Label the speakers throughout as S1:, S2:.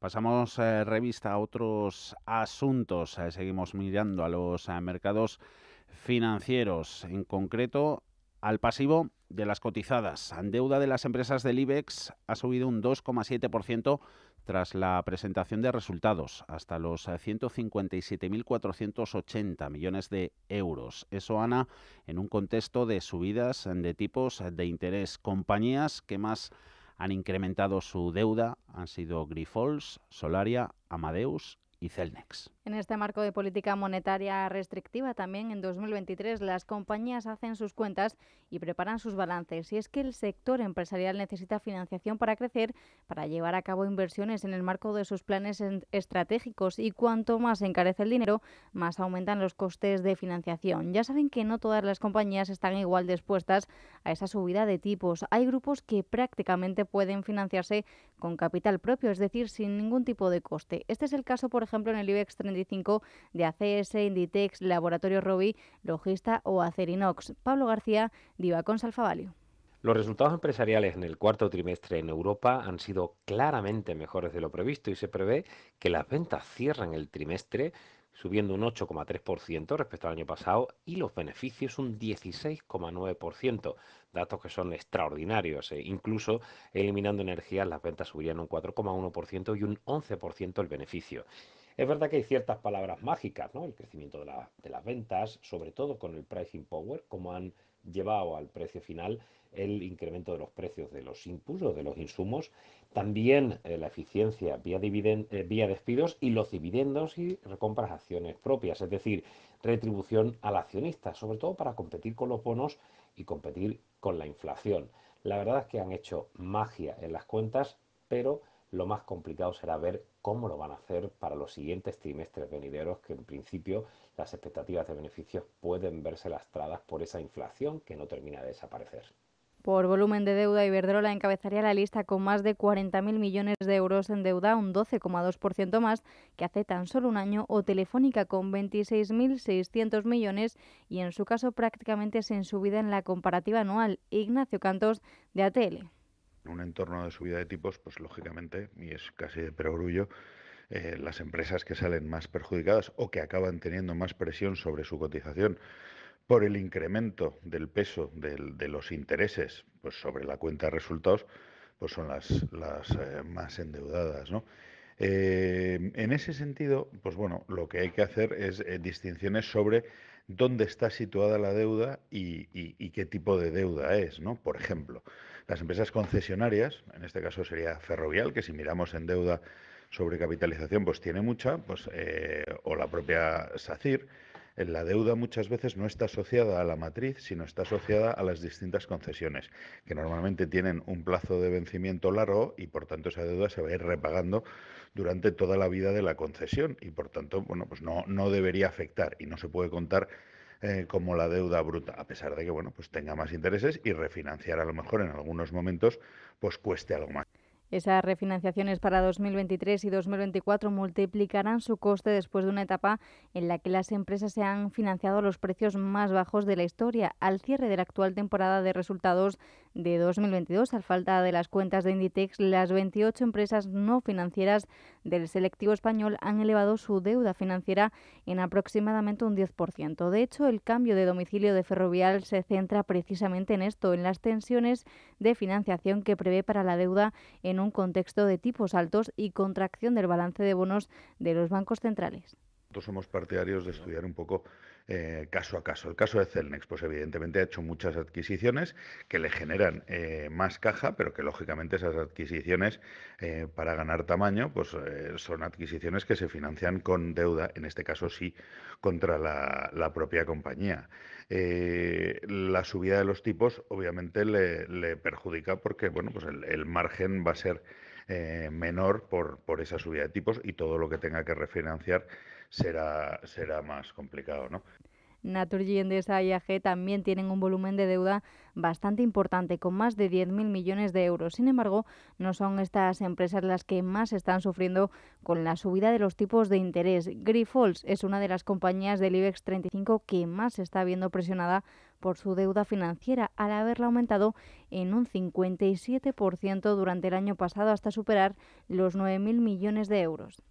S1: Pasamos eh, revista a otros asuntos. Eh, seguimos mirando a los eh, mercados financieros, en concreto al pasivo de las cotizadas. Deuda de las empresas del IBEX ha subido un 2,7% tras la presentación de resultados, hasta los 157.480 millones de euros. Eso, Ana, en un contexto de subidas de tipos de interés. Compañías que más han incrementado su deuda han sido Grifols, Solaria, Amadeus y Celnex.
S2: En este marco de política monetaria restrictiva también en 2023 las compañías hacen sus cuentas y preparan sus balances. Y es que el sector empresarial necesita financiación para crecer, para llevar a cabo inversiones en el marco de sus planes estratégicos y cuanto más encarece el dinero, más aumentan los costes de financiación. Ya saben que no todas las compañías están igual dispuestas a esa subida de tipos. Hay grupos que prácticamente pueden financiarse con capital propio, es decir, sin ningún tipo de coste. Este es el caso, por ejemplo, ejemplo, en el IBEX 35 de ACS, Inditex, Laboratorio Robi, Logista o Acerinox. Pablo García, Diva con Salfavalio.
S1: Los resultados empresariales en el cuarto trimestre en Europa han sido claramente mejores de lo previsto y se prevé que las ventas cierran el trimestre subiendo un 8,3% respecto al año pasado y los beneficios un 16,9%, datos que son extraordinarios. Eh, incluso eliminando energías, las ventas subirían un 4,1% y un 11% el beneficio. Es verdad que hay ciertas palabras mágicas, ¿no? El crecimiento de, las ventas, sobre todo con el pricing power, como han llevado al precio final el incremento de los precios de los impulsos, de los insumos, también eh, la eficiencia vía, eh, vía despidos y los dividendos y recompras acciones propias, es decir, retribución al accionista, sobre todo para competir con los bonos y competir con la inflación. La verdad es que han hecho magia en las cuentas, pero lo más complicado será ver cómo lo van a hacer para los siguientes trimestres venideros, que en principio las expectativas de beneficios pueden verse lastradas por esa inflación que no termina de desaparecer.
S2: Por volumen de deuda, Iberdrola encabezaría la lista con más de 40.000 millones de euros en deuda, un 12,2% más que hace tan solo un año, o Telefónica con 26.600 millones y en su caso prácticamente sin subida en la comparativa anual. Ignacio Cantos, de ATL.
S3: En un entorno de subida de tipos, pues lógicamente, y es casi de perogrullo, eh, las empresas que salen más perjudicadas o que acaban teniendo más presión sobre su cotización por el incremento del peso de los intereses pues sobre la cuenta de resultados, pues son las, eh, más endeudadas, eh, en ese sentido, pues bueno, lo que hay que hacer es distinciones sobre dónde está situada la deuda y, qué tipo de deuda es, ¿no? Por ejemplo, las empresas concesionarias, en este caso sería Ferrovial, que si miramos en deuda sobre capitalización, pues tiene mucha, pues, eh, o la propia SACIR, eh, la deuda muchas veces no está asociada a la matriz, sino está asociada a las distintas concesiones, que normalmente tienen un plazo de vencimiento largo y por tanto esa deuda se va a ir repagando durante toda la vida de la concesión y por tanto, bueno, pues no, no debería afectar y no se puede contar eh, como la deuda bruta, a pesar de que, bueno, pues tenga más intereses y refinanciar a lo mejor en algunos momentos, pues cueste algo más.
S2: Esas refinanciaciones para 2023 y 2024 multiplicarán su coste después de una etapa en la que las empresas se han financiado a los precios más bajos de la historia, al cierre de la actual temporada de resultados de 2022. Al falta de las cuentas de Inditex, las 28 empresas no financieras del selectivo español han elevado su deuda financiera en aproximadamente un 10%. De hecho, el cambio de domicilio de Ferrovial se centra precisamente en esto, en las tensiones de financiación que prevé para la deuda en un contexto de tipos altos y contracción del balance de bonos de los bancos centrales
S3: nosotros somos partidarios de estudiar un poco eh, caso a caso. El caso de Celnex, pues evidentemente ha hecho muchas adquisiciones que le generan eh, más caja, pero que lógicamente esas adquisiciones eh, para ganar tamaño, pues son adquisiciones que se financian con deuda, en este caso sí, contra la, propia compañía. la subida de los tipos obviamente le, perjudica porque, bueno, pues el margen va a ser eh, menor por, por esa subida de tipos y todo lo que tenga que refinanciar será, será más complicado, ¿no?
S2: Naturgy, Endesa y AG también tienen un volumen de deuda bastante importante, con más de 10.000 millones de euros. Sin embargo, no son estas empresas las que más están sufriendo con la subida de los tipos de interés. Grifols es una de las compañías del IBEX 35 que más está viendo presionada por su deuda financiera al haberla aumentado en un 57% durante el año pasado hasta superar los 9.000 millones de euros.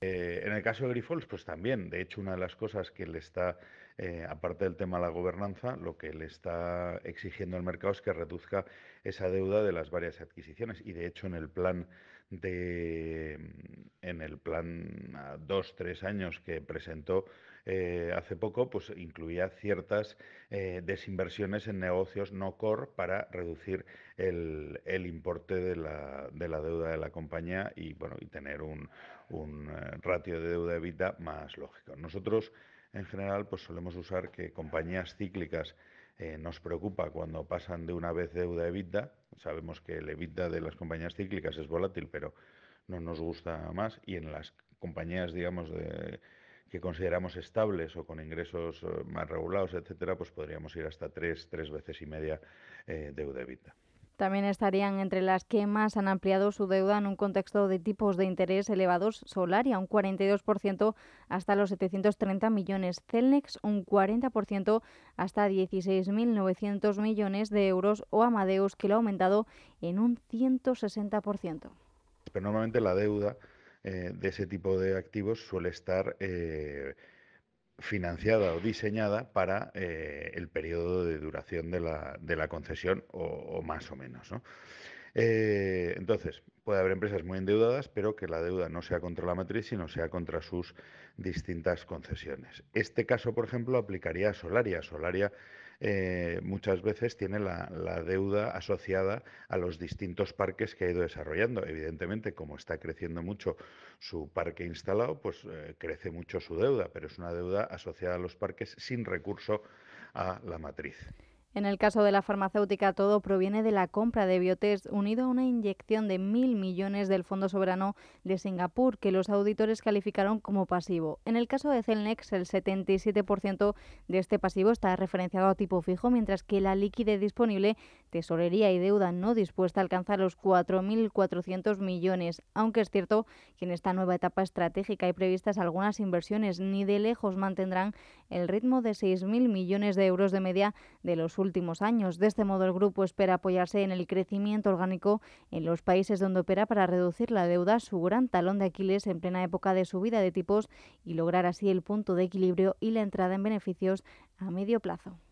S3: Eh, en el caso de Grifols, pues también, de hecho, una de las cosas que le está, eh, aparte del tema de la gobernanza, lo que le está exigiendo al mercado es que reduzca esa deuda de las varias adquisiciones. Y de hecho, en el plan de, mm, en el plan a dos, tres años que presentó eh, hace poco, pues incluía ciertas eh, desinversiones en negocios no core para reducir el, el importe de la, deuda de la compañía y, bueno, y tener un, un eh, ratio de deuda evita más lógico. Nosotros, en general, pues solemos usar que compañías cíclicas eh, nos preocupa cuando pasan de una vez deuda a EBITDA. Sabemos que el EBITDA de las compañías cíclicas es volátil, pero no nos gusta más. Y en las compañías, digamos, que consideramos estables o con ingresos eh, más regulados, etcétera, pues podríamos ir hasta tres, tres veces y media eh, deuda EBITDA.
S2: También estarían entre las que más han ampliado su deuda en un contexto de tipos de interés elevados Solaria, un 42% hasta los 730 millones, Celnex un 40% hasta 16.900 millones de euros o Amadeus que lo ha aumentado en un 160%.
S3: Pero normalmente la deuda eh, de ese tipo de activos suele estar... Eh, financiada o diseñada para eh, el periodo de duración de la, de la concesión o, más o menos. Eh, entonces, puede haber empresas muy endeudadas, pero que la deuda no sea contra la matriz, sino sea contra sus distintas concesiones. Este caso, por ejemplo, aplicaría a Solaria. Solaria eh, muchas veces tiene la, deuda asociada a los distintos parques que ha ido desarrollando. Evidentemente, como está creciendo mucho su parque instalado, pues eh, crece mucho su deuda, pero es una deuda asociada a los parques sin recurso a la matriz.
S2: En el caso de la farmacéutica, todo proviene de la compra de Biotest, unido a una inyección de mil millones del Fondo Soberano de Singapur, que los auditores calificaron como pasivo. En el caso de Celnex, el 77% de este pasivo está referenciado a tipo fijo, mientras que la liquidez disponible tesorería y deuda no dispuesta a alcanzar los 4.400 millones, aunque es cierto que en esta nueva etapa estratégica hay previstas algunas inversiones, ni de lejos mantendrán el ritmo de 6.000 millones de euros de media de los últimos años. De este modo, el grupo espera apoyarse en el crecimiento orgánico en los países donde opera para reducir la deuda, su gran talón de Aquiles en plena época de subida de tipos y lograr así el punto de equilibrio y la entrada en beneficios a medio plazo.